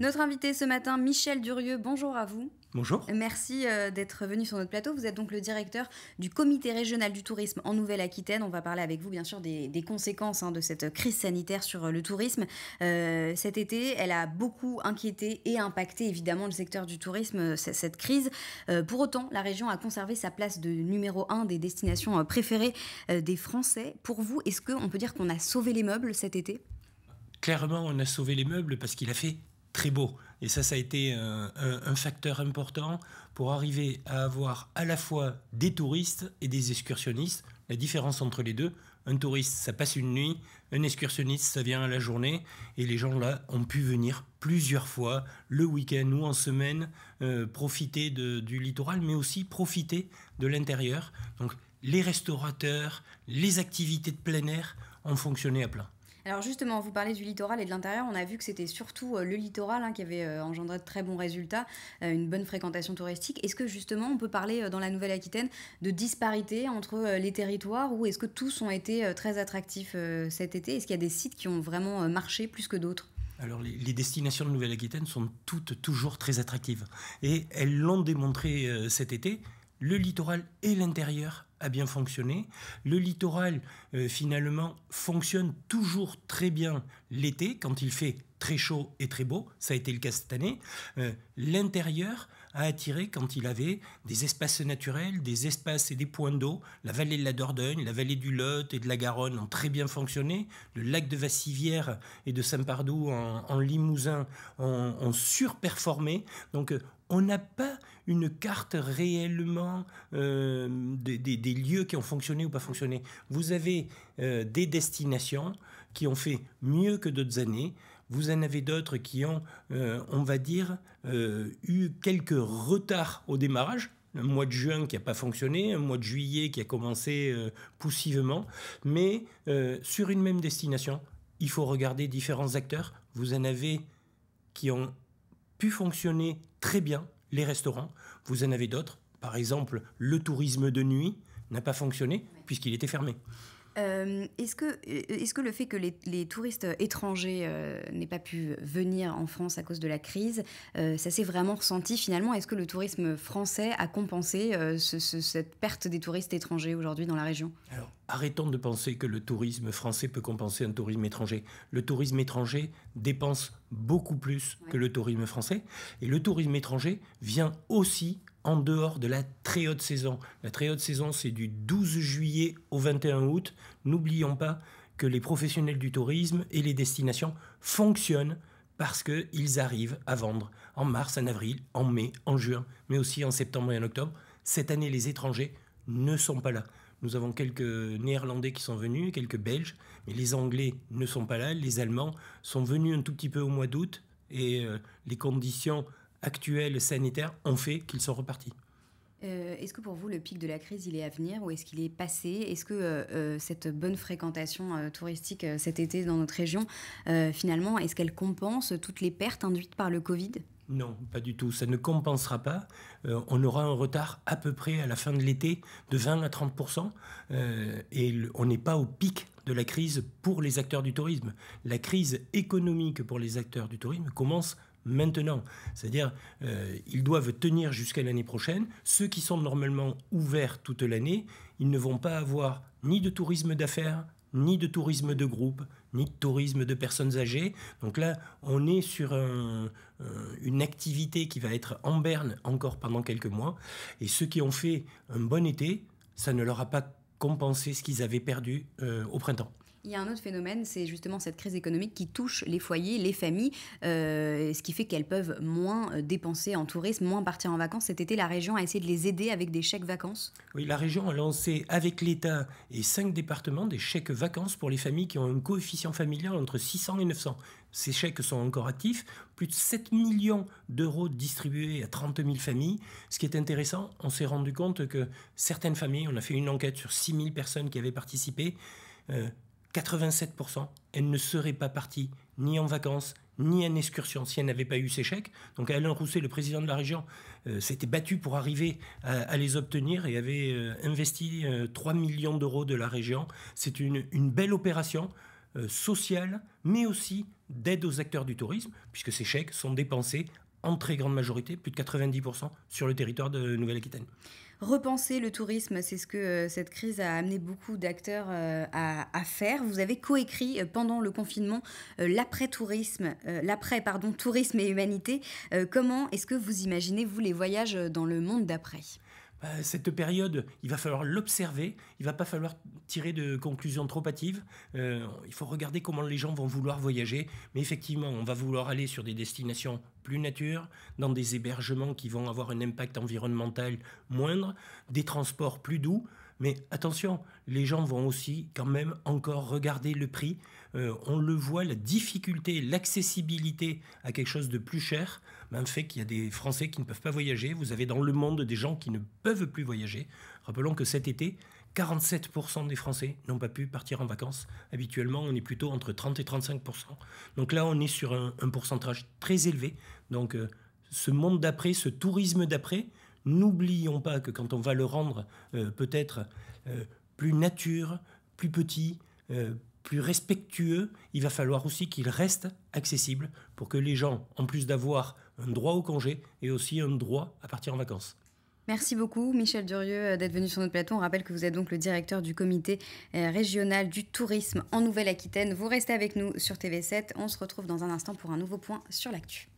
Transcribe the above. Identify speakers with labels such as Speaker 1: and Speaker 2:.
Speaker 1: Notre invité ce matin, Michel Durieux, bonjour à vous. Bonjour. Merci euh, d'être venu sur notre plateau. Vous êtes donc le directeur du comité régional du tourisme en Nouvelle-Aquitaine. On va parler avec vous, bien sûr, des, conséquences hein, de cette crise sanitaire sur euh, le tourisme. Euh, cet été, elle a beaucoup inquiété et impacté, évidemment, le secteur du tourisme, cette crise. pour autant, la région a conservé sa place de numéro un des destinations préférées des Français. Pour vous, est-ce qu'on peut dire qu'on a sauvé les meubles cet été
Speaker 2: Clairement, on a sauvé les meubles parce qu'il a fait très beau. Et ça, ça a été un, facteur important pour arriver à avoir à la fois des touristes et des excursionnistes. La différence entre les deux, un touriste, ça passe une nuit, un excursionniste, ça vient à la journée. Et les gens, là, ont pu venir plusieurs fois, le week-end ou en semaine, euh, profiter du littoral, mais aussi profiter de l'intérieur. Donc, les restaurateurs, les activités de plein air ont fonctionné à plein.
Speaker 1: Alors justement, vous parlez du littoral et de l'intérieur. On a vu que c'était surtout euh, le littoral hein, qui avait euh, engendré de très bons résultats, euh, une bonne fréquentation touristique. Est-ce que justement, on peut parler dans la Nouvelle-Aquitaine de disparité entre les territoires ou est-ce que tous ont été très attractifs cet été Est-ce qu'il y a des sites qui ont vraiment marché plus que d'autres
Speaker 2: alors les, destinations de Nouvelle-Aquitaine sont toutes toujours très attractives et elles l'ont démontré cet été. Le littoral et l'intérieur a bien fonctionné. Le littoral, euh, finalement, fonctionne toujours très bien l'été, quand il fait très chaud et très beau. Ça a été le cas cette année. Euh, l'intérieur a attiré quand il avait des espaces naturels, des espaces et des points d'eau. La vallée de la Dordogne, la vallée du Lot et de la Garonne ont très bien fonctionné. Le lac de Vassivière et de Saint-Pardoux en, Limousin ont, surperformé. Donc on n'a pas une carte réellement euh, des, lieux qui ont fonctionné ou pas fonctionné. Vous avez euh, des destinations qui ont fait mieux que d'autres années. Vous en avez d'autres qui ont, euh, on va dire, euh, eu quelques retards au démarrage. Un mois de juin qui n'a pas fonctionné, un mois de juillet qui a commencé euh, poussivement. Mais sur une même destination, il faut regarder différents acteurs. Vous en avez qui ont pu fonctionner très bien, les restaurants. Vous en avez d'autres. Par exemple, le tourisme de nuit n'a pas fonctionné puisqu'il était fermé.
Speaker 1: Euh, est-ce, que, euh, est-ce que le fait que les, touristes étrangers euh, n'aient pas pu venir en France à cause de la crise, ça s'est vraiment ressenti finalement Est-ce que le tourisme français a compensé cette perte des touristes étrangers aujourd'hui dans la région
Speaker 2: Alors, arrêtons de penser que le tourisme français peut compenser un tourisme étranger. Le tourisme étranger dépense beaucoup plus que le tourisme français. Et le tourisme étranger vient aussi en dehors de la très haute saison. La très haute saison, c'est du 12 juillet au 21 août. N'oublions pas que les professionnels du tourisme et les destinations fonctionnent parce qu'ils arrivent à vendre en mars, en avril, en mai, en juin, mais aussi en septembre et en octobre. Cette année, les étrangers ne sont pas là. Nous avons quelques Néerlandais qui sont venus, quelques Belges, mais les Anglais ne sont pas là. Les Allemands sont venus un tout petit peu au mois d'août et euh, les conditions actuels, sanitaires ont fait qu'ils sont repartis.
Speaker 1: Euh, est-ce que pour vous, le pic de la crise, il est à venir ou est-ce qu'il est passé Est-ce que euh, euh, cette bonne fréquentation touristique cet été dans notre région, finalement, est-ce qu'elle compense toutes les pertes induites par le Covid
Speaker 2: non, pas du tout. Ça ne compensera pas. on aura un retard à peu près à la fin de l'été de 20 à 30 Et on n'est pas au pic de la crise pour les acteurs du tourisme. La crise économique pour les acteurs du tourisme commence maintenant. C'est-à-dire, euh, ils doivent tenir jusqu'à l'année prochaine. Ceux qui sont normalement ouverts toute l'année, ils ne vont pas avoir ni de tourisme d'affaires, ni de tourisme de groupe, ni de tourisme de personnes âgées. Donc là, on est sur euh, une activité qui va être en berne encore pendant quelques mois. Et ceux qui ont fait un bon été, ça ne leur a pas compensé ce qu'ils avaient perdu euh, au printemps
Speaker 1: il y a un autre phénomène, c'est justement cette crise économique qui touche les foyers, les familles, euh, ce qui fait qu'elles peuvent moins euh, dépenser en tourisme, moins partir en vacances. Cet été, la région a essayé de les aider avec des chèques vacances.
Speaker 2: Oui, la région a lancé avec l'État et cinq départements des chèques vacances pour les familles qui ont un coefficient familial entre 600 et 900. Ces chèques sont encore actifs, plus de 7 millions d'euros distribués à 30 000 familles. Ce qui est intéressant, on s'est rendu compte que certaines familles, on a fait une enquête sur 6 000 personnes qui avaient participé, euh, 87%, elle ne serait pas partie ni en vacances, ni en excursion si elle n'avait pas eu ces chèques. Donc Alain Rousset, le président de la région, euh, s'était battu pour arriver à, les obtenir et avait euh, investi 3 euh, millions d'euros de la région. C'est une, une, belle opération sociale, mais aussi d'aide aux acteurs du tourisme, puisque ces chèques sont dépensés en très grande majorité, plus de 90%, sur le territoire de Nouvelle-Aquitaine
Speaker 1: repenser le tourisme. C'est ce que euh, cette crise a amené beaucoup d'acteurs euh, à, faire. Vous avez coécrit euh, pendant le confinement l'après-tourisme, l'après pardon tourisme et humanité. comment est-ce que vous imaginez vous les voyages dans le monde d'après
Speaker 2: euh, cette période, il va falloir l'observer, il ne va pas falloir tirer de conclusions trop hâtives, euh, il faut regarder comment les gens vont vouloir voyager, mais effectivement, on va vouloir aller sur des destinations plus nature, dans des hébergements qui vont avoir un impact environnemental moindre, des transports plus doux, mais attention, les gens vont aussi quand même encore regarder le prix. Euh, on le voit, la difficulté, l'accessibilité à quelque chose de plus cher même ben, fait qu'il y a des Français qui ne peuvent pas voyager. Vous avez dans le monde des gens qui ne peuvent plus voyager. Rappelons que cet été, 47% des Français n'ont pas pu partir en vacances. Habituellement, on est plutôt entre 30 et 35%. Donc là, on est sur un, pourcentage très élevé. Donc euh, ce monde d'après, ce tourisme d'après, N'oublions pas que quand on va le rendre euh, peut-être euh, plus nature, plus petit, euh, plus respectueux, il va falloir aussi qu'il reste accessible pour que les gens, en plus d'avoir un droit au congé, aient aussi un droit à partir en vacances.
Speaker 1: Merci beaucoup, Michel Durieux, d'être venu sur notre plateau. On rappelle que vous êtes donc le directeur du comité régional du tourisme en Nouvelle-Aquitaine. Vous restez avec nous sur TV7. On se retrouve dans un instant pour un nouveau point sur l'actu.